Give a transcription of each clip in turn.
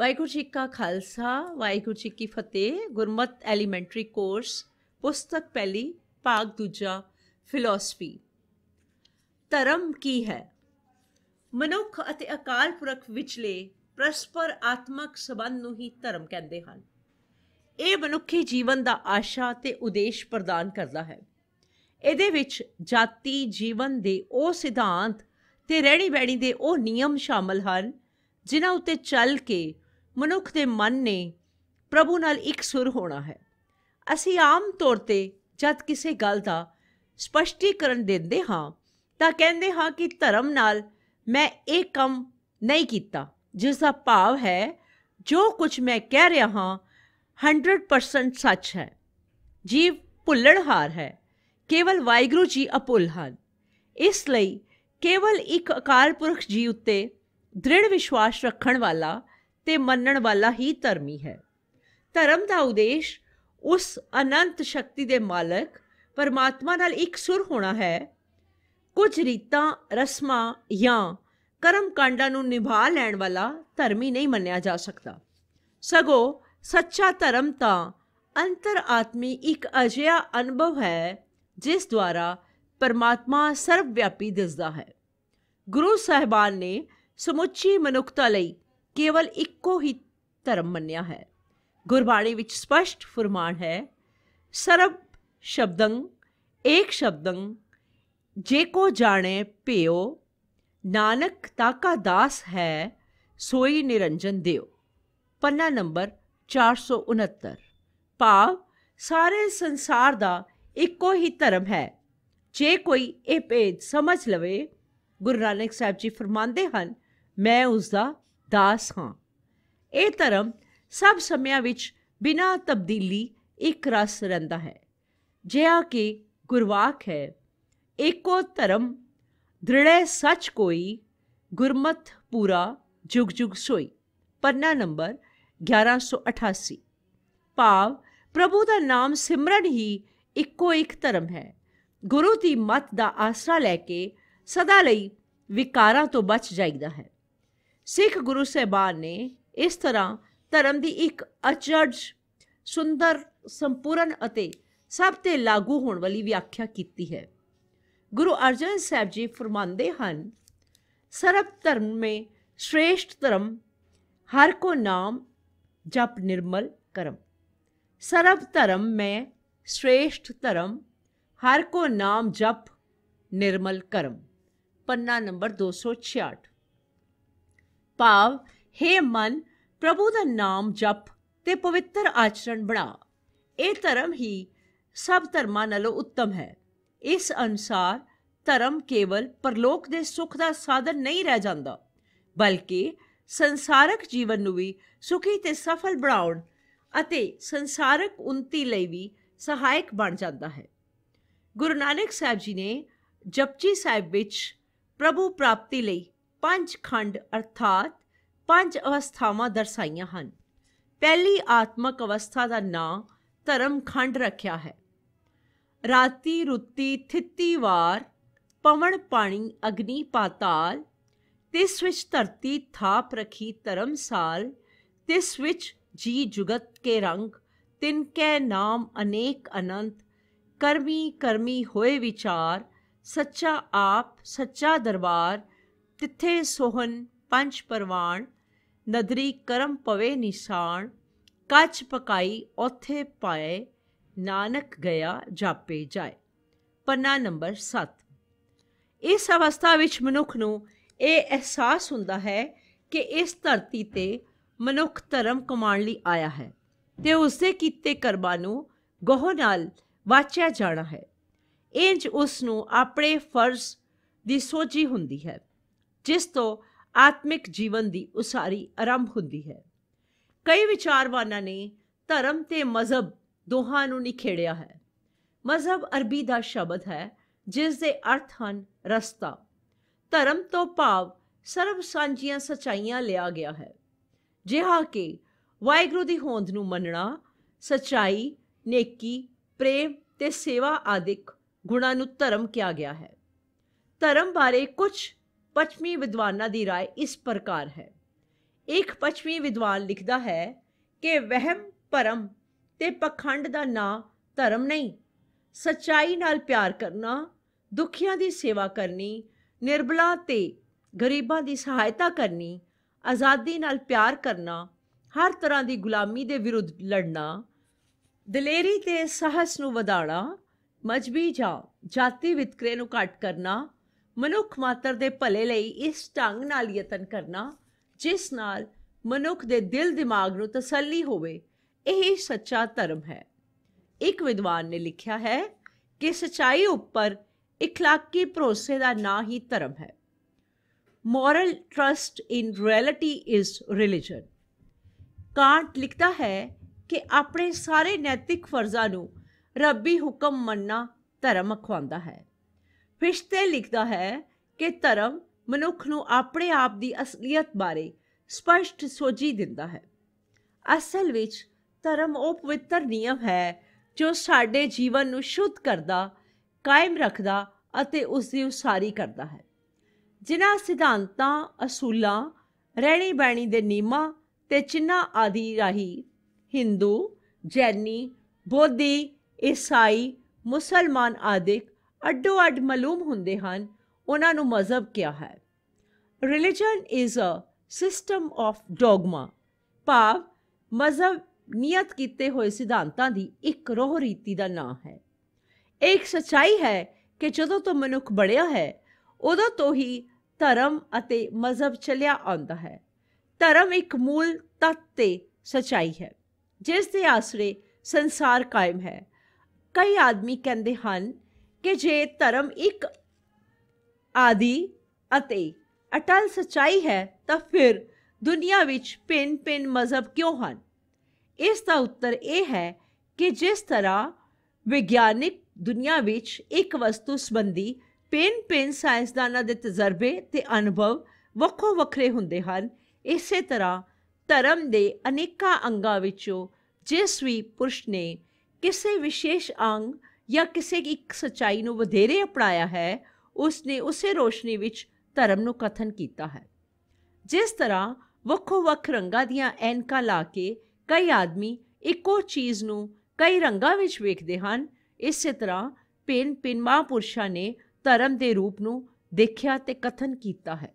ਵਾਹਿਗੁਰੂ ਜੀ ਕਾ ਖਾਲਸਾ ਵਾਹਿਗੁਰੂ ਜੀ ਕੀ ਫਤਿਹ ਗੁਰਮਤ ਐਲੀਮੈਂਟਰੀ ਕੋਰਸ ਪੁਸਤਕ ਪਹਿਲੀ ਭਾਗ ਦੂਜਾ ਫਿਲਾਸਫੀ ਧਰਮ ਕੀ ਹੈ ਮਨੁੱਖ ਅਤੇ ਅਕਾਲ ਪੁਰਖ ਵਿਚਲੇ ਪਰਸਪਰ ਆਤਮਕ ਸਬੰਧ ਨੂੰ ਹੀ ਧਰਮ ਕਹਿੰਦੇ ਹਨ ਇਹ ਮਨੁੱਖੀ ਜੀਵਨ ਦਾ ਆਸ਼ਾ ਤੇ ਉਦੇਸ਼ ਪ੍ਰਦਾਨ ਕਰਦਾ ਹੈ ਇਹਦੇ ਵਿੱਚ ਜਾਤੀ ਜੀਵਨ ਦੇ ਉਹ ਸਿਧਾਂਤ ਤੇ ਰਹਿਣੀ ਬਹਿਣੀ ਦੇ ਉਹ ਨਿਯਮ ਸ਼ਾਮਲ ਹਨ ਜਿਨ੍ਹਾਂ ਉੱਤੇ ਚੱਲ ਕੇ ਮਨੁੱਖ ਦੇ ਮਨ ਨੇ ਪ੍ਰਭੂ ਨਾਲ ਇੱਕ ਸੁਰ ਹੋਣਾ ਹੈ ਅਸੀਂ ਆਮ ਤੌਰ ਤੇ ਜਦ ਕਿਸੇ ਗੱਲ ਦਾ ਸਪਸ਼ਟੀਕਰਨ ਦਿੰਦੇ ਹਾਂ ਤਾਂ ਕਹਿੰਦੇ ਹਾਂ ਕਿ ਧਰਮ ਨਾਲ ਮੈਂ ਇਹ ਕੰਮ ਨਹੀਂ ਕੀਤਾ ਜਿਸ ਦਾ ਭਾਵ ਹੈ ਜੋ ਕੁਝ ਮੈਂ ਕਹਿ ਰਿਹਾ ਹਾਂ 100% ਸੱਚ ਹੈ ਜੀਵ ਭੁੱਲਣਹਾਰ ਹੈ ਕੇਵਲ ਵਾਹਿਗੁਰੂ ਜੀ ਅਪੁੱਲ ਹਨ ਇਸ ਲਈ ਕੇਵਲ ਇੱਕ ਅਕਾਲ ਪੁਰਖ ਜੀ ਉੱਤੇ ਦ੍ਰਿੜ ਵਿਸ਼ਵਾਸ ਰੱਖਣ ਵਾਲਾ ਤੇ ਮੰਨਣ ਵਾਲਾ ਹੀ ਧਰਮੀ ਹੈ ਧਰਮ ਦਾ ਉਦੇਸ਼ ਉਸ ਅਨੰਤ ਸ਼ਕਤੀ ਦੇ ਮਾਲਕ ਪਰਮਾਤਮਾ ਨਾਲ ਇੱਕ ਸੁਰ ਹੋਣਾ ਹੈ ਕੁਝ ਰੀਤਾਂ ਰਸਮਾਂ ਜਾਂ ਕਰਮ ਕਾਂਡਾਂ ਨੂੰ ਨਿਭਾ ਲੈਣ ਵਾਲਾ ਧਰਮੀ ਨਹੀਂ ਮੰਨਿਆ ਜਾ ਸਕਦਾ ਸਗੋ ਸੱਚਾ ਧਰਮ ਤਾਂ ਅੰਤਰ ਆਤਮੀ ਇੱਕ ਅਜਿਹਾ ਅਨੁਭਵ ਹੈ ਜਿਸ ਦੁਆਰਾ ਪਰਮਾਤਮਾ ਸਰਵ ਵਿਆਪੀ ਦਿਸਦਾ ਹੈ ਗੁਰੂ ਸਾਹਿਬਾਨ ਨੇ ਸਮੁੱਚੀ ਮਨੁੱਖਤਾ ਲਈ ਕੇਵਲ ਇੱਕੋ ਹੀ ਧਰਮ ਮੰਨਿਆ ਹੈ ਗੁਰਬਾਣੀ ਵਿੱਚ ਸਪਸ਼ਟ ਫਰਮਾਨ ਹੈ ਸਰਬ ਸ਼ਬਦੰ ਇੱਕ ਸ਼ਬਦੰ ਜੇ ਕੋ ਜਾਣੇ ਭਿਓ ਨਾਨਕ ਤਾਕਾ ਦਾਸ ਹੈ ਸੋਈ ਨਿਰੰਜਨ ਦਿਓ ਪੰਨਾ ਨੰਬਰ 469 ਭਾਵ ਸਾਰੇ ਸੰਸਾਰ ਦਾ ਇੱਕੋ ਹੀ ਧਰਮ ਹੈ ਜੇ ਕੋਈ ਇਹ ਪੇਜ ਸਮਝ ਲਵੇ ਗੁਰੂ ਨਾਨਕ ਸਾਹਿਬ ਜੀ ਫਰਮਾਉਂਦੇ ਹਨ ਮੈਂ ਉਸ ਦਾ ਦਾਸ ਹਾਂ ਇਹ ਧਰਮ ਸਭ ਸਮਿਆਂ ਵਿੱਚ ਬਿਨਾਂ ਤਬਦੀਲੀ ਇੱਕ ਰਸ ਰਹਿੰਦਾ ਹੈ ਜਿਹਾ ਕਿ ਗੁਰਵਾਖ ਹੈ ਏਕੋ ਧਰਮ ਦ੍ਰਿੜੇ ਸੱਚ ਕੋਈ ਗੁਰਮਤ ਪੂਰਾ ਜੁਗ ਜੁਗ ਸੋਈ ਪੰਨਾ ਨੰਬਰ 1188 ਭਾਵ ਪ੍ਰਭੂ ਦਾ ਨਾਮ ਸਿਮਰਨ ਹੀ ਇੱਕੋ ਇੱਕ ਧਰਮ ਹੈ ਗੁਰੂ ਦੀ ਮਤ ਦਾ ਆਸਰਾ ਲੈ ਕੇ ਸਦਾ ਲਈ ਵਿਕਾਰਾਂ ਤੋਂ ਬਚ ਜਾਈਦਾ ਹੈ ਸਿੱਖ ਗੁਰੂ ਸਾਹਿਬਾਨ ਨੇ ਇਸ ਤਰ੍ਹਾਂ ਧਰਮ ਦੀ ਇੱਕ ਅਚਰਜ ਸੁੰਦਰ ਸੰਪੂਰਨ ਅਤੇ ਸਭ ਤੇ ਲਾਗੂ ਹੋਣ ਵਾਲੀ ਵਿਆਖਿਆ ਕੀਤੀ ਹੈ ਗੁਰੂ ਅਰਜਨ ਸਾਹਿਬ ਜੀ ਫਰਮਾਉਂਦੇ ਹਨ ਸਰਬ ਧਰਮ ਮੇ ਸ੍ਰੇਸ਼ਟ ਧਰਮ ਹਰ ਕੋ ਨਾਮ ਜਪ ਨਿਰਮਲ ਕਰਮ ਸਰਬ ਧਰਮ ਮੇ ਸ੍ਰੇਸ਼ਟ ਧਰਮ ਹਰ ਕੋ ਨਾਮ ਜਪ ਨਿਰਮਲ ਕਰਮ ਪੰਨਾ ਨੰਬਰ 266 ਭਾਵ हे ਮਨ ਪ੍ਰਭੂ ਦਾ ਨਾਮ ਜਪ ਤੇ ਪਵਿੱਤਰ ਆਚਰਣ ਬਣਾ ਇਹ ਧਰਮ ਹੀ ਸਭ ਧਰਮਾਂ ਨਾਲੋਂ ਉੱਤਮ ਹੈ ਇਸ ਅਨਸਾਰ ਧਰਮ ਕੇਵਲ ਪਰਲੋਕ ਦੇ ਸੁੱਖ ਦਾ ਸਾਧਨ ਨਹੀਂ ਰਹਿ ਜਾਂਦਾ ਬਲਕਿ ਸੰਸਾਰਕ ਜੀਵਨ ਨੂੰ ਵੀ ਸੁਖੀ ਤੇ ਸਫਲ ਬਣਾਉਣ ਅਤੇ ਸੰਸਾਰਕ ਉਨਤੀ ਲਈ ਵੀ ਸਹਾਇਕ ਬਣ ਜਾਂਦਾ ਹੈ ਗੁਰੂ ਨਾਨਕ ਸਾਹਿਬ ਜੀ ਨੇ ਜਪਜੀ ਸਾਹਿਬ ਵਿੱਚ ਪ੍ਰਭੂ ਪ੍ਰਾਪਤੀ ਲਈ ਪੰਜ ਖੰਡ ਅਰਥਾਤ ਪੰਜ ਅਵਸਥਾਵਾਂ ਦਰਸਾਈਆਂ ਹਨ ਪਹਿਲੀ ਆਤਮਕ ਅਵਸਥਾ ਦਾ ਨਾਮ ਧਰਮ ਖੰਡ ਰੱਖਿਆ ਹੈ ਰਾਤੀ ਰੁੱਤੀ ਥਿੱਤੀ ਵਾਰ ਪਵਨ ਪਾਣੀ ਅਗਨੀ ਪਾਤਾਲ ਤਿਸ ਵਿੱਚ ਧਰਤੀ ਥਾਪ ਰਖੀ ਧਰਮਸਾਲ ਤਿਸ ਵਿੱਚ ਜੀ ਜੁਗਤ ਕੇ ਰੰਗ ਤਿਨ ਕੈ ਨਾਮ ਅਨੇਕ ਅਨੰਤ ਕਰਮੀ ਕਰਮੀ ਹੋਏ ਵਿਚਾਰ ਸੱਚਾ ਆਪ ਸੱਚਾ ਦਰਬਾਰ ਤਿੱਥੇ ਸੋਹਨ ਪੰਜ ਪਰਵਾਣ ਨਦਰੀ ਕਰਮ ਪਵੇ ਨਿਸ਼ਾਨ ਕੱਚ ਪਕਾਈ ਉਥੇ ਪਾਏ ਨਾਨਕ ਗਿਆ ਜਾਪੇ ਜਾਏ ਪੰਨਾ ਨੰਬਰ 7 ਇਸ ਅਵਸਥਾ ਵਿੱਚ ਮਨੁੱਖ ਨੂੰ ਇਹ ਅਹਿਸਾਸ ਹੁੰਦਾ ਹੈ ਕਿ ਇਸ ਧਰਤੀ ਤੇ ਮਨੁੱਖ ਧਰਮ ਕਮਾਣ ਲਈ ਆਇਆ ਹੈ ਤੇ ਉਸ ਦੇ ਕੀਤੇ ਕਰਮਾਂ ਨੂੰ ਗੋਹ ਨਾਲ ਵਾਚਿਆ ਜਾਣਾ ਹੈ ਇੰਜ ਉਸ ਨੂੰ ਆਪਣੇ ਫਰਜ਼ ਦੀ ਸੋਝੀ ਹੁੰਦੀ ਹੈ ਜਿਸ ਤੋਂ ਆਤਮਿਕ ਜੀਵਨ ਦੀ ਉਸਾਰੀ ਆਰੰਭ ਹੁੰਦੀ ਹੈ ਕਈ ਵਿਚਾਰਵਾਨਾਂ ਨੇ ਧਰਮ ਤੇ ਮਜ਼ਹਬ ਦੋਹਾਂ ਨੂੰ ਨਿਖੇੜਿਆ ਹੈ ਮਜ਼ਹਬ ਅਰਬੀ ਦਾ ਸ਼ਬਦ ਹੈ ਜਿਸ ਦੇ ਅਰਥ ਹਨ ਰਸਤਾ ਧਰਮ ਤੋਂ ਭਾਵ ਸਰਬ ਸਾਂਝੀਆਂ ਸਚਾਈਆਂ ਲਿਆ ਗਿਆ ਹੈ ਜਿਹਾ ਕਿ ਵਾਹਿਗੁਰੂ ਦੀ ਹੋਂਦ ਨੂੰ ਮੰਨਣਾ ਸਚਾਈ ਨੇਕੀ ਪ੍ਰੇਮ ਤੇ ਸੇਵਾ ਆਦਿਕ ਗੁਣਾਂ ਨੂੰ ਧਰਮ ਕਿਹਾ ਗਿਆ ਹੈ ਧਰਮ ਬਾਰੇ ਕੁਝ ਪੱਛਮੀ ਵਿਦਵਾਨਾਂ ਦੀ رائے ਇਸ ਪ੍ਰਕਾਰ ਹੈ ਇੱਕ ਪੱਛਮੀ ਵਿਦਵਾਨ ਲਿਖਦਾ ਹੈ ਕਿ ਵਹਿਮ ਪਰਮ ਤੇ ਪਖੰਡ ਦਾ ਨਾਂ ਧਰਮ ਨਹੀਂ ਸਚਾਈ ਨਾਲ ਪਿਆਰ ਕਰਨਾ ਦੁਖੀਆਂ ਦੀ ਸੇਵਾ ਕਰਨੀ ਨਿਰਬਲਾ ਤੇ ਗਰੀਬਾਂ ਦੀ ਸਹਾਇਤਾ ਕਰਨੀ ਆਜ਼ਾਦੀ ਨਾਲ ਪਿਆਰ ਕਰਨਾ ਹਰ ਤਰ੍ਹਾਂ ਦੀ ਗੁਲਾਮੀ ਦੇ ਵਿਰੁੱਧ ਲੜਨਾ ਦਲੇਰੀ ਤੇ ਸਾਹਸ ਨੂੰ ਵਧਾਣਾ ਮਜਬੀ ਜਾ ਜਾਤੀ ਵਿਤਕਰੇ ਨੂੰ ਘਟ ਕਰਨਾ ਮਨੁੱਖ ਮਾਤਰ ਦੇ ਭਲੇ ਲਈ ਇਸ ਢੰਗ ਨਾਲ ਯਤਨ ਕਰਨਾ ਜਿਸ ਨਾਲ ਮਨੁੱਖ ਦੇ ਦਿਲ ਦਿਮਾਗ ਨੂੰ ਤਸੱਲੀ ਹੋਵੇ ਇਹ ਸੱਚਾ ਧਰਮ ਹੈ ਇੱਕ ਵਿਦਵਾਨ ਨੇ ਲਿਖਿਆ ਹੈ ਕਿ ਸਚਾਈ ਉੱਪਰ اخلاقی ਭਰੋਸੇ ਦਾ ਨਾ ਹੀ ਧਰਮ ਹੈ moral trust in reality is religion Kant ਲਿਖਦਾ ਹੈ ਕਿ ਆਪਣੇ ਸਾਰੇ ਨੈਤਿਕ ਫਰਜ਼ਾਂ ਨੂੰ ਰੱਬੀ ਹੁਕਮ ਮੰਨਣਾ ਧਰਮ ਅਖਵਾਉਂਦਾ ਹੈ ਫਿਸ਼ਤੇ ਲਿਖਦਾ ਹੈ ਕਿ ਧਰਮ ਮਨੁੱਖ ਨੂੰ ਆਪਣੇ ਆਪ ਦੀ ਅਸਲੀਅਤ ਬਾਰੇ ਸਪਸ਼ਟ ਸੋਝੀ ਦਿੰਦਾ ਹੈ ਅਸਲ ਵਿੱਚ ਧਰਮ ਉਹ ਪਵਿੱਤਰ ਨਿਯਮ ਹੈ ਜੋ ਸਾਡੇ ਜੀਵਨ ਨੂੰ ਸ਼ੁੱਧ ਕਰਦਾ ਕਾਇਮ ਰੱਖਦਾ ਅਤੇ ਉਸ ਦੀ ਉਸਾਰੀ ਕਰਦਾ ਹੈ ਜਿਨ੍ਹਾਂ ਸਿਧਾਂਤਾਂ ਅਸੂਲਾਂ ਰਹਿਣੀ ਬਾਣੀ ਦੇ ਨੀਮਾ ਤੇ ਚਿੰਨਾ ਆਦਿ ਰਾਹੀ Hindu, ਜੈਨੀ, ਬੋਧੀ, ਈਸਾਈ, ਮੁਸਲਮਾਨ ਆਦਿਕ ਅੱਡੋ ਅੱਡ ਮਾਲੂਮ ਹੁੰਦੇ ਹਨ ਉਹਨਾਂ ਨੂੰ ਮਜ਼ਹਬ ਕਿਹਾ ਹੈ religion is a system of dogma ਭਾਵ ਮਜ਼ਹਬ ਨਿਯਤ ਕੀਤੇ ਹੋਏ ਸਿਧਾਂਤਾਂ ਦੀ ਇੱਕ ਰੋਹ ਰੀਤੀ ਦਾ ਨਾਮ ਹੈ ਇੱਕ ਸਚਾਈ ਹੈ ਕਿ ਜਦੋਂ ਤੋਂ ਮਨੁੱਖ ਬੜਿਆ ਹੈ ਉਦੋਂ ਤੋਂ ਹੀ ਧਰਮ ਅਤੇ ਮਜ਼ਹਬ ਚੱਲਿਆ ਆਉਂਦਾ ਹੈ ਧਰਮ ਇੱਕ ਮੂਲ ਤੱਤ ਤੇ ਸਚਾਈ ਹੈ ਜਿਸ ਦੇ ਆਸਰੇ ਸੰਸਾਰ ਕਾਇਮ ਹੈ ਕਈ ਆਦਮੀ ਕਹਿੰਦੇ ਹਨ ਕਿ ਜੇ ਧਰਮ ਇੱਕ ਆਦੀ ਅਤੇ ਅਟਲ ਸਚਾਈ ਹੈ ਤਾਂ ਫਿਰ ਦੁਨੀਆ ਵਿੱਚ ਪਿੰਨ-ਪਿੰਨ ਮਜ਼ਹਬ ਕਿਉਂ ਹਨ ਇਸ ਦਾ ਉੱਤਰ ਇਹ ਹੈ ਕਿ ਜਿਸ ਤਰ੍ਹਾਂ ਵਿਗਿਆਨਿਕ ਦੁਨੀਆ ਵਿੱਚ ਇੱਕ ਵਸਤੂ ਸੰਬੰਧੀ ਪਿੰਨ-ਪਿੰਨ ਸਾਇੰਸਦਾਨਾਂ ਦੇ ਤਜਰਬੇ ਤੇ ਅਨੁਭਵ ਵੱਖੋ ਵੱਖਰੇ ਹੁੰਦੇ ਹਨ ਇਸੇ ਤਰ੍ਹਾਂ ਧਰਮ ਦੇ ਅਨੇਕਾਂ ਅੰਗਾਂ ਵਿੱਚੋਂ ਜਿਸ ਵੀ ਪੁਰਸ਼ ਨੇ ਕਿਸੇ ਵਿਸ਼ੇਸ਼ ਅੰਗ ਜਾਂ ਕਿਸੇ ਇੱਕ ਸਚਾਈ ਨੂੰ ਵਧੇਰੇ ਅਪਣਾਇਆ ਹੈ ਉਸ ਨੇ ਉਸੇ ਰੋਸ਼ਨੀ ਵਿੱਚ ਧਰਮ ਨੂੰ ਕਥਨ ਕੀਤਾ ਹੈ ਜਿਸ ਤਰ੍ਹਾਂ ਵੱਖੋ ਵੱਖ ਰੰਗਾਂ ਦੀਆਂ ਐਨਕਾਂ ਲਾ ਕੇ ਕਈ ਆਦਮੀ ਇੱਕੋ ਚੀਜ਼ ਨੂੰ ਕਈ ਰੰਗਾਂ ਵਿੱਚ ਵੇਖਦੇ ਹਨ ਇਸੇ ਤਰ੍ਹਾਂ ਪਿੰਨ ਪਿੰਨ ਮਹਾਂਪੁਰਸ਼ਾਂ ਨੇ ਧਰਮ ਦੇ ਰੂਪ ਨੂੰ ਦੇਖਿਆ ਤੇ ਕਥਨ ਕੀਤਾ ਹੈ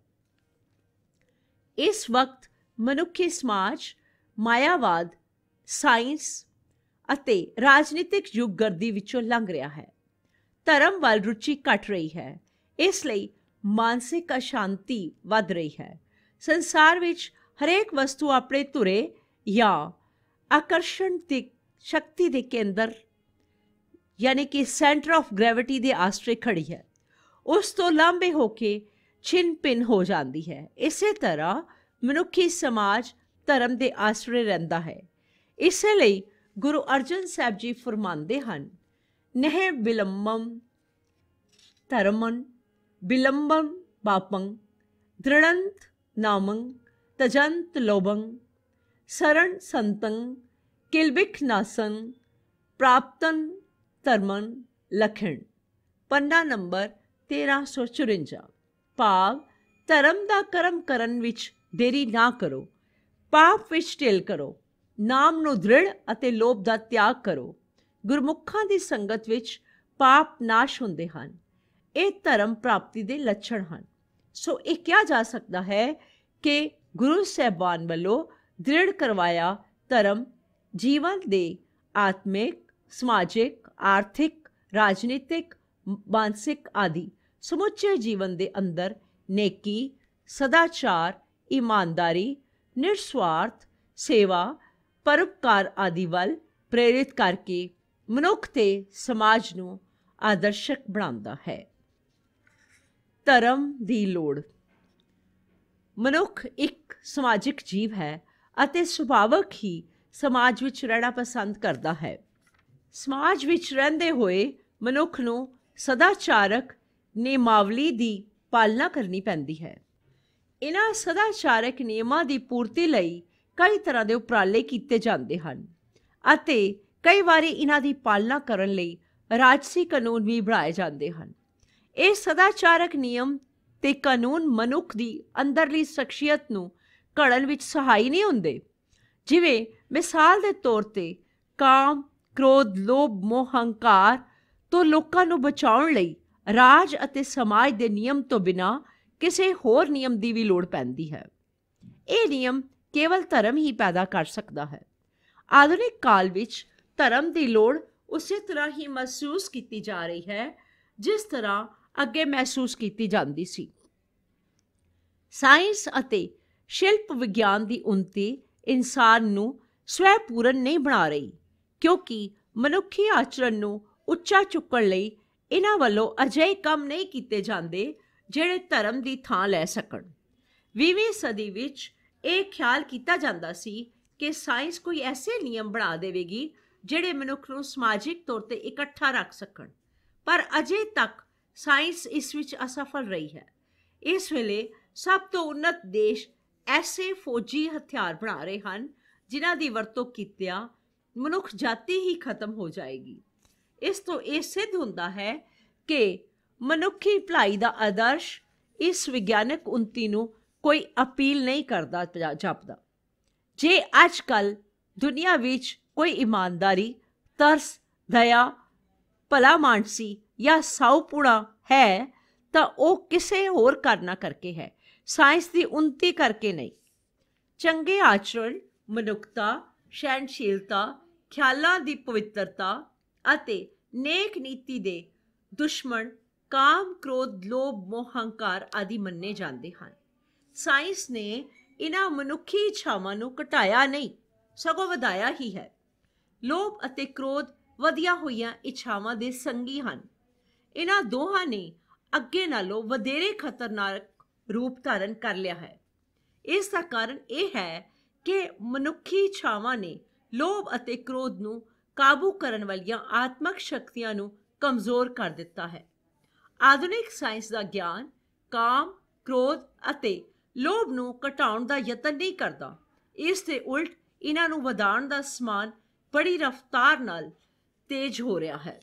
ਇਸ ਵਕਤ ਮਨੁੱਖੀ ਸਮਾਜ ਮਾਇਆਵਾਦ ਸਾਇੰਸ ਅਤੇ ਰਾਜਨੀਤਿਕ ਯੁੱਗਗਰਦੀ ਵਿੱਚੋਂ ਲੰਘ ਰਿਹਾ ਹੈ ਧਰਮ ਵੱਲ ਰੁਚੀ ਘਟ ਰਹੀ ਹੈ ਇਸ ਲਈ ਮਾਨਸਿਕ ਅਸ਼ਾਂਤੀ ਵੱਧ ਰਹੀ ਹੈ ਸੰਸਾਰ ਵਿੱਚ ਹਰੇਕ ਵਸਤੂ ਆਪਣੇ ਧੁਰੇ ਜਾਂ ਆਕਰਸ਼ਣ ਦੀ ਸ਼ਕਤੀ ਦੇ ਕੇਂਦਰ ਯਾਨੀ ਕਿ ਸੈਂਟਰ ਆਫ ਗ੍ਰੈਵਿਟੀ ਦੇ ਆਸਰੇ ਖੜੀ ਹੈ ਉਸ ਤੋਂ ਲੰਬੇ ਹੋ ਕੇ ਛਿੰਪਿੰਨ ਹੋ ਜਾਂਦੀ ਹੈ ਇਸੇ ਤਰ੍ਹਾਂ ਮਨੁੱਖੀ ਸਮਾਜ ਧਰਮ ਦੇ ਆਸਰੇ ਰਹਿੰਦਾ ਹੈ ਇਸੇ ਲਈ ਗੁਰੂ ਅਰਜਨ ਸਾਹਿਬ ਜੀ ਫਰਮਾਉਂਦੇ ਹਨ ਨਹਿ ਬਿਲੰਮਮ ਧਰਮਨ ਬਿਲੰਮਮ ਬਾਪੰ ਦ੍ਰਿੜੰਤ ਨਾਮੰ ਤਜੰਤ ਲੋਭੰ ਸਰਣ ਸੰਤੰ ਕਿਲਬਿਖ ਨਾਸੰ ਪ੍ਰਾਪਤਨ ਧਰਮਨ ਲਖਣ ਪੰਨਾ ਨੰਬਰ 1354 ਪਾਪ ਧਰਮ ਦਾ ਕਰਮ ਕਰਨ ਵਿੱਚ ਦੇਰੀ ਨਾ ਕਰੋ ਪਾਪ ਵਿੱਚ ਢਿਲ ਕਰੋ ਨਾਮ ਨੂੰ ਦ੍ਰਿੜ ਅਤੇ ਲੋਭ ਦਾ ਤਿਆਗ ਕਰੋ ਗੁਰਮੁਖਾਂ ਦੀ ਸੰਗਤ ਵਿੱਚ ਪਾਪ ਨਾਸ਼ ਹੁੰਦੇ ਹਨ ਇਹ ਧਰਮ ਪ੍ਰਾਪਤੀ ਦੇ ਲੱਛਣ ਹਨ ਸੋ ਇਹ ਕਿਹਾ ਜਾ ਸਕਦਾ ਹੈ ਕਿ ਗੁਰੂ ਸਹਿਬਾਨ ਵੱਲੋਂ ਦ੍ਰਿੜ ਕਰਵਾਇਆ ਧਰਮ ਜੀਵਨ ਦੇ ਆਤਮਿਕ ਸਮਾਜਿਕ ਆਰਥਿਕ ਰਾਜਨੀਤਿਕ ਮਾਨਸਿਕ ਆਦਿ ਸਮੁੱਚੇ ਜੀਵਨ ਦੇ ਅੰਦਰ ਨੇਕੀ ਸਦਾਚਾਰ ਇਮਾਨਦਾਰੀ ਨਿਰਸਵਾਰਥ ਸੇਵਾ ਪਰਉਪਕਾਰ ਆਦਿ ਵੱਲ ਪ੍ਰੇਰਿਤ ਕਰਕੇ ਮਨੁੱਖ ਤੇ ਸਮਾਜ ਨੂੰ ਆਦਰਸ਼ਕ ਬਣਾਉਂਦਾ ਹੈ ਧਰਮ ਦੀ ਲੋੜ ਮਨੁੱਖ ਇੱਕ ਸਮਾਜਿਕ ਜੀਵ ਹੈ ਅਤੇ ਸੁਭਾਵਕ ਹੀ ਸਮਾਜ ਵਿੱਚ ਰਹਿਣਾ ਪਸੰਦ ਕਰਦਾ ਹੈ ਸਮਾਜ ਵਿੱਚ ਰਹਿੰਦੇ ਹੋਏ ਮਨੁੱਖ ਨੂੰ ਸਦਾਚਾਰਕ ਨਿਯਮਾਵਲੀ ਦੀ ਪਾਲਣਾ ਕਰਨੀ ਪੈਂਦੀ ਹੈ ਇਹਨਾਂ ਸਦਾਚਾਰਕ ਨਿਯਮਾਂ ਦੀ ਪੂਰਤੀ ਲਈ ਕਈ ਤਰ੍ਹਾਂ ਦੇ ਉਪਰਾਲੇ ਕੀਤੇ ਜਾਂਦੇ ਹਨ ਅਤੇ ਕਈ ਵਾਰੀ ਇਹਨਾਂ ਦੀ ਪਾਲਣਾ ਕਰਨ ਲਈ ਰਾਜਸੀ ਕਾਨੂੰਨ ਵੀ ਬਣਾਏ ਜਾਂਦੇ ਹਨ ਇਹ ਸਦਾਚਾਰਕ ਨਿਯਮ ਤੇ ਕਾਨੂੰਨ ਮਨੁੱਖ ਦੀ ਅੰਦਰਲੀ ਸ਼ਖਸੀਅਤ ਨੂੰ ਘੜਨ ਵਿੱਚ ਸਹਾਈ ਨਹੀਂ ਹੁੰਦੇ ਜਿਵੇਂ ਮਿਸਾਲ ਦੇ ਤੌਰ ਤੇ ਕਾਮ ਕ੍ਰੋਧ ਲੋਭ ਮੋਹ ਹੰਕਾਰ ਤੋਂ ਲੋਕਾਂ ਨੂੰ ਬਚਾਉਣ ਲਈ ਰਾਜ ਅਤੇ ਸਮਾਜ ਦੇ ਨਿਯਮ ਤੋਂ ਬਿਨਾ ਕਿਸੇ ਹੋਰ ਨਿਯਮ ਦੀ ਵੀ ਲੋੜ ਪੈਂਦੀ ਹੈ ਇਹ ਨਿਯਮ ਕੇਵਲ ਧਰਮ ਹੀ ਪੈਦਾ ਕਰ ਸਕਦਾ ਹੈ ਆਧੁਨਿਕ ਕਾਲ ਵਿੱਚ ਧਰਮ ਦੀ ਲੋੜ ਉਸੇ ਤਰ੍ਹਾਂ ਹੀ ਮਹਿਸੂਸ ਕੀਤੀ ਜਾ ਰਹੀ ਹੈ ਜਿਸ ਤਰ੍ਹਾਂ ਅੱਗੇ ਮਹਿਸੂਸ ਕੀਤੀ ਜਾਂਦੀ ਸੀ ਸਾਇੰਸ ਅਤੇ ਸ਼ਿਲਪ ਵਿਗਿਆਨ ਦੀ ਉਨਤੀ ਇਨਸਾਨ ਨੂੰ ਸਵੈ ਪੂਰਨ ਨਹੀਂ ਬਣਾ ਰਹੀ ਕਿਉਂਕਿ ਮਨੁੱਖੀ ਆਚਰਣ ਨੂੰ ਉੱਚਾ ਚੁੱਕਣ ਲਈ ਇਹਨਾਂ ਵੱਲੋਂ ਅਜੇ ਕੰਮ ਨਹੀਂ ਕੀਤੇ ਜਾਂਦੇ ਜਿਹੜੇ ਧਰਮ ਦੀ ਥਾਂ ਲੈ ਸਕਣ 20ਵੀਂ ਸਦੀ ਵਿੱਚ ਇਹ ਖਿਆਲ ਕੀਤਾ ਜਾਂਦਾ ਸੀ ਕਿ ਸਾਇੰਸ ਕੋਈ ਐਸੇ ਨਿਯਮ ਬਣਾ ਦੇਵੇਗੀ ਜਿਹੜੇ ਮਨੁੱਖ ਨੂੰ ਸਮਾਜਿਕ ਤੌਰ ਤੇ ਇਕੱਠਾ ਰੱਖ ਸਕਣ ਪਰ ਅਜੇ ਤੱਕ ਸਾਇੰਸ ਇਸ ਵਿੱਚ ਅਸਫਲ ਰਹੀ ਹੈ ਇਸ ਵੇਲੇ ਸਭ ਤੋਂ ਉન્નਤ ਦੇਸ਼ ਐਸੇ ਫੌਜੀ ਹਥਿਆਰ ਬਣਾ ਰਹੇ ਹਨ ਜਿਨ੍ਹਾਂ ਦੀ ਵਰਤੋਂ ਕੀਤਿਆਂ ਮਨੁੱਖ ਜਾਤੀ ਹੀ ਖਤਮ ਹੋ ਜਾਏਗੀ ਇਸ ਤੋਂ ਇਹ ਸਿੱਧ ਹੁੰਦਾ ਹੈ ਕਿ ਮਨੁੱਖੀ ਭਲਾਈ ਦਾ ਆਦਰਸ਼ ਇਸ ਵਿਗਿਆਨਕ ਉਨਤੀ ਨੂੰ ਕੋਈ ਅਪੀਲ ਨਹੀਂ ਕਰਦਾ ਜਾਪਦਾ ਜੇ ਅੱਜ ਕੱਲ ਦੁਨੀਆ ਵਿੱਚ ਕੋਈ ਇਮਾਨਦਾਰੀ ਤਰਸ ਦਇਆ ਭਲਾ ਮਾਨਸੀ ਜਾਂ ਸਾਉਪੂਣਾ ਹੈ ਤਾਂ ਉਹ ਕਿਸੇ ਹੋਰ ਕਾਰਨਾ ਕਰਕੇ ਹੈ ਸਾਇੰਸ ਦੀ ਉਨਤੀ ਕਰਕੇ ਨਹੀਂ ਚੰਗੇ ਆਚਰਣ ਮਨੁੱਖਤਾ ਸ਼ੈਨਸ਼ੀਲਤਾ ਖਿਆਲਾਂ ਦੀ ਪਵਿੱਤਰਤਾ ਅਤੇ ਨੇਕ ਨੀਤੀ ਦੇ ਦੁਸ਼ਮਣ ਕਾਮ ਕ੍ਰੋਧ ਲੋਭ ਮੋਹ ਹੰਕਾਰ ਆਦਿ ਮੰਨੇ ਜਾਂਦੇ ਹਨ ਸਾਇੰਸ ਨੇ ਇਹਨਾਂ ਮਨੁੱਖੀ ਇੱਛਾਵਾਂ ਨੂੰ ਘਟਾਇਆ ਨਹੀਂ ਸਗੋਂ ਵਧਾਇਆ ਹੀ ਹੈ ਲੋਭ ਅਤੇ ਕ੍ਰੋਧ ਵਧੀਆਂ ਹੋਈਆਂ ਇੱਛਾਵਾਂ ਦੇ ਸੰਗੀ ਹਨ ਇਹਨਾਂ ਦੋਹਾਂ ਨੇ ਅੱਗੇ ਨਾਲੋਂ ਵਧੇਰੇ ਖਤਰਨਾਕ ਰੂਪ ਧਾਰਨ ਕਰ ਲਿਆ ਹੈ ਇਸ ਦਾ ਕਾਰਨ ਇਹ ਹੈ ਕਿ ਮਨੁੱਖੀ ਇੱਛਾਵਾਂ ਨੇ ਲੋਭ ਅਤੇ ਕ੍ਰੋਧ ਨੂੰ ਕਾਬੂ ਕਰਨ ਵਾਲੀਆਂ ਆਤਮਕ ਸ਼ਕਤੀਆਂ ਨੂੰ ਕਮਜ਼ੋਰ ਕਰ ਦਿੱਤਾ ਹੈ ਆਧੁਨਿਕ ਸਾਇੰਸ ਦਾ ਗਿਆਨ ਕਾਮ ਕ੍ਰੋਧ ਅਤੇ ਲੋਭ ਨੂੰ ਘਟਾਉਣ ਦਾ ਯਤਨ ਨਹੀਂ ਕਰਦਾ ਇਸ ਦੇ ਉਲਟ ਇਹਨਾਂ ਨੂੰ ਵਧਾਉਣ ਦਾ ਸਮਾਨ ਬੜੀ ਰਫ਼ਤਾਰ ਨਾਲ ਤੇਜ਼ ਹੋ ਰਿਹਾ ਹੈ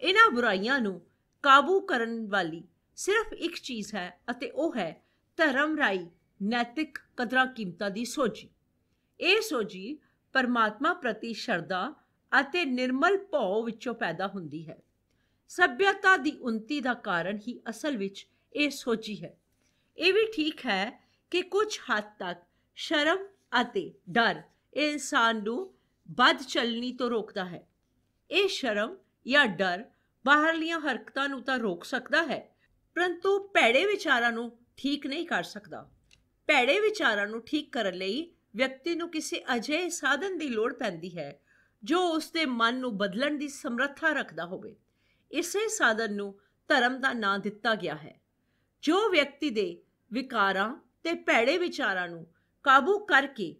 ਇਹਨਾਂ ਬੁਰਾਈਆਂ ਨੂੰ ਕਾਬੂ ਕਰਨ ਵਾਲੀ ਸਿਰਫ ਇੱਕ ਚੀਜ਼ ਹੈ ਅਤੇ ਉਹ ਹੈ ਧਰਮ ਰਾਈ ਨੈਤਿਕ ਕਦਰਾਂ ਕੀਮਤਾਂ ਦੀ ਸੋਝੀ ਇਹ ਸੋਝੀ ਪਰਮਾਤਮਾ ਪ੍ਰਤੀ ਸ਼ਰਧਾ ਅਤੇ ਨਿਰਮਲ ਭਉ ਵਿੱਚੋਂ ਪੈਦਾ ਹੁੰਦੀ ਹੈ ਸਭਿਅਤਾ ਦੀ ਉਨਤੀ ਦਾ ਕਾਰਨ ਹੀ ਅਸਲ ਵਿੱਚ ਇਹ ਸੋਝੀ ਹੈ ਇਹ ਵੀ ਠੀਕ ਹੈ ਕਿ ਕੁਝ ਹੱਦ ਤੱਕ ਸ਼ਰਮ ਅਤੇ ਡਰ ਇਹ ਇਨਸਾਨ ਨੂੰ ਵੱਧ ਚੱਲਣੀ ਤੋਂ ਰੋਕਦਾ ਹੈ ਇਹ ਸ਼ਰਮ ਜਾਂ ਡਰ ਬਾਹਰਲੀਆਂ ਹਰਕਤਾਂ ਨੂੰ ਤਾਂ ਰੋਕ ਸਕਦਾ ਹੈ ਪਰੰਤੂ ਭੈੜੇ ਵਿਚਾਰਾਂ ਨੂੰ ਠੀਕ ਨਹੀਂ ਕਰ ਸਕਦਾ ਭੈੜੇ ਵਿਚਾਰਾਂ ਨੂੰ ਠੀਕ ਕਰਨ ਲਈ ਵਿਅਕਤੀ ਨੂੰ ਕਿਸੇ ਅਜੇ ਸਾਧਨ ਦੀ ਲੋੜ ਪੈਂਦੀ ਹੈ ਜੋ ਉਸ ਦੇ ਮਨ ਨੂੰ ਬਦਲਣ ਦੀ ਸਮਰੱਥਾ ਰੱਖਦਾ ਹੋਵੇ ਇਸੇ ਸਾਧਨ ਨੂੰ ਧਰਮ ਦਾ ਨਾਂ ਦਿੱਤਾ ਗਿਆ ਹੈ ਜੋ ਵਿਅਕਤੀ ਦੇ ਵਿਕਾਰਾਂ ਤੇ ਭੈੜੇ ਵਿਚਾਰਾਂ ਨੂੰ ਕਾਬੂ ਕਰਕੇ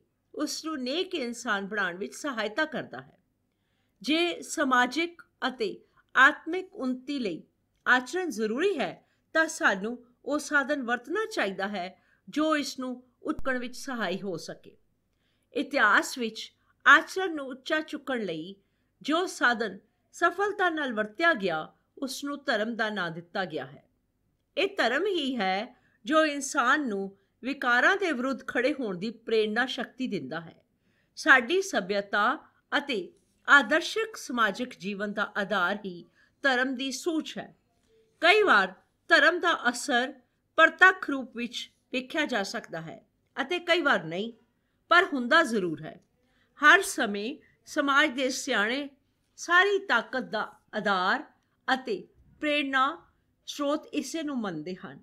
ਉਸ ਨੂੰ ਨੇਕ ਇਨਸਾਨ ਬਣਾਉਣ ਵਿੱਚ ਸਹਾਇਤਾ ਕਰਦਾ ਹੈ ਜੇ ਸਮਾਜਿਕ ਅਤੇ ਆਤਮਿਕ ਉਨਤੀ ਲਈ ਆਚਰਣ ਜ਼ਰੂਰੀ ਹੈ ਤਾਂ ਸਾਨੂੰ ਉਹ ਸਾਧਨ ਵਰਤਣਾ ਚਾਹੀਦਾ ਹੈ ਜੋ ਇਸ ਨੂੰ ਉਤਕਣ ਵਿੱਚ ਸਹਾਈ ਹੋ ਸਕੇ ਇਤਿਹਾਸ ਵਿੱਚ ਆਚਰਣ ਨੂੰ ਉੱਚਾ ਚੁੱਕਣ ਲਈ ਜੋ ਸਾਧਨ ਸਫਲਤਾ ਨਾਲ ਵਰਤਿਆ ਗਿਆ ਉਸ ਨੂੰ ਧਰਮ ਦਾ ਨਾਂ ਦਿੱਤਾ ਗਿਆ ਹੈ ਇਹ ਧਰਮ ਹੀ ਹੈ ਜੋ ਇਨਸਾਨ ਨੂੰ ਵਿਕਾਰਾਂ ਦੇ ਵਿਰੁੱਧ ਖੜੇ ਹੋਣ ਦੀ ਪ੍ਰੇਰਣਾ ਸ਼ਕਤੀ ਦਿੰਦਾ ਹੈ ਸਾਡੀ ਸਭਿਅਤਾ ਅਤੇ ਆਦਰਸ਼ਕ ਸਮਾਜਿਕ ਜੀਵਨ ਦਾ ਆਧਾਰ ਹੀ ਧਰਮ ਦੀ ਸੋਚ ਹੈ ਕਈ ਵਾਰ ਧਰਮ ਦਾ ਅਸਰ ਪ੍ਰਤੱਖ ਰੂਪ ਵਿੱਚ ਵੇਖਿਆ ਜਾ ਸਕਦਾ ਹੈ ਅਤੇ ਕਈ ਵਾਰ ਨਹੀਂ ਪਰ ਹੁੰਦਾ ਜ਼ਰੂਰ ਹੈ ਹਰ ਸਮੇਂ ਸਮਾਜ ਦੇ ਸਿਆਣੇ ਸਾਰੀ ਤਾਕਤ ਦਾ ਆਧਾਰ ਅਤੇ ਪ੍ਰੇਰਣਾ ਸ੍ਰੋਤ ਇਸੇ ਨੂੰ ਮੰਨਦੇ ਹਨ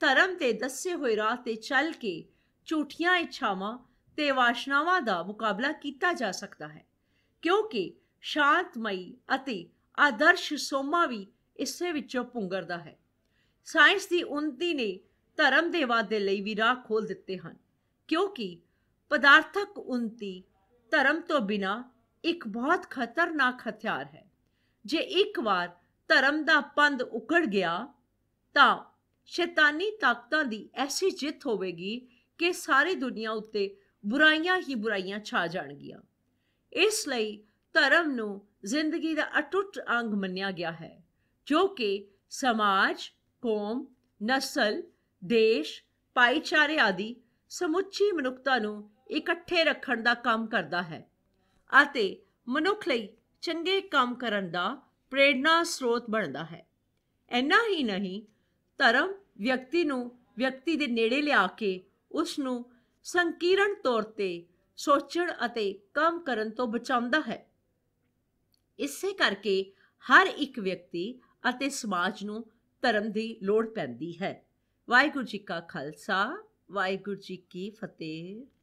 ਧਰਮ ਤੇ ਦੱਸੇ ਹੋਏ ਰਾਹ ਤੇ ਚੱਲ ਕੇ ਝੂਠੀਆਂ ਇੱਛਾਵਾਂ ਤੇ ਵਾਸ਼ਨਾਵਾਂ ਦਾ ਮੁਕਾਬਲਾ ਕੀਤਾ ਜਾ ਸਕਦਾ ਹੈ ਕਿਉਂਕਿ ਸ਼ਾਂਤਮਈ ਅਤੇ ਆਦਰਸ਼ ਸੋਮਾ ਵੀ ਇਸੇ ਵਿੱਚੋਂ ਪੁੰਗਰਦਾ ਹੈ ਸਾਇੰਸ ਦੀ ਉਨਤੀ ਨੇ ਧਰਮ ਦੇ ਵਾਅਦੇ ਲਈ ਵੀ ਰਾਹ ਖੋਲ ਦਿੱਤੇ ਹਨ ਕਿਉਂਕਿ ਪਦਾਰਥਕ ਉਨਤੀ ਧਰਮ ਤੋਂ ਬਿਨਾ ਇੱਕ ਬਹੁਤ ਖਤਰਨਾਕ ਹਥਿਆਰ ਹੈ ਜੇ ਇੱਕ ਵਾਰ ਧਰਮ ਦਾ ਪੰਧ ਉਕੜ ਗਿਆ ਤਾਂ ਸ਼ੈਤਾਨੀ ਤਾਕਤਾਂ ਦੀ ਐਸੀ ਜਿੱਤ ਹੋਵੇਗੀ ਕਿ ਸਾਰੀ ਦੁਨੀਆ ਉੱਤੇ ਬੁਰਾਈਆਂ ਹੀ ਬੁਰਾਈਆਂ ਛਾ ਜਾਣਗੀਆਂ ਇਸ ਲਈ ਧਰਮ ਨੂੰ ਜ਼ਿੰਦਗੀ ਦਾ ਅਟੁੱਟ ਅੰਗ ਮੰਨਿਆ ਗਿਆ ਹੈ ਜੋ ਕਿ ਸਮਾਜ, ਕੌਮ, ਨਸਲ, ਦੇਸ਼, ਪਾਈਚਾਰੇ ਆਦਿ ਸਮੁੱਚੀ ਮਨੁੱਖਤਾ ਨੂੰ ਇਕੱਠੇ ਰੱਖਣ ਦਾ ਕੰਮ ਕਰਦਾ ਹੈ ਅਤੇ ਮਨੁੱਖ ਲਈ ਚੰਗੇ ਕੰਮ ਕਰਨ ਦਾ ਪ੍ਰੇਰਣਾ ਸਰੋਤ ਬਣਦਾ ਹੈ ਇੰਨਾ ਹੀ ਨਹੀਂ ਧਰਮ ਵਿਅਕਤੀ ਨੂੰ ਵਿਅਕਤੀ ਦੇ ਨੇੜੇ ਲਿਆ ਕੇ ਉਸ ਨੂੰ ਸੰਕੀਰਣ ਤੌਰ ਤੇ ਸੋਚਣ ਅਤੇ ਕੰਮ ਕਰਨ ਤੋਂ ਬਚਾਉਂਦਾ ਹੈ ਇਸੇ ਕਰਕੇ ਹਰ ਇੱਕ ਵਿਅਕਤੀ ਅਤੇ ਸਮਾਜ ਨੂੰ ਧਰਮ ਦੀ ਲੋੜ ਪੈਂਦੀ ਹੈ ਵਾਹਿਗੁਰੂ ਜੀ ਕਾ ਖਾਲਸਾ ਵਾਹਿਗੁਰੂ ਜੀ ਕੀ ਫਤਿਹ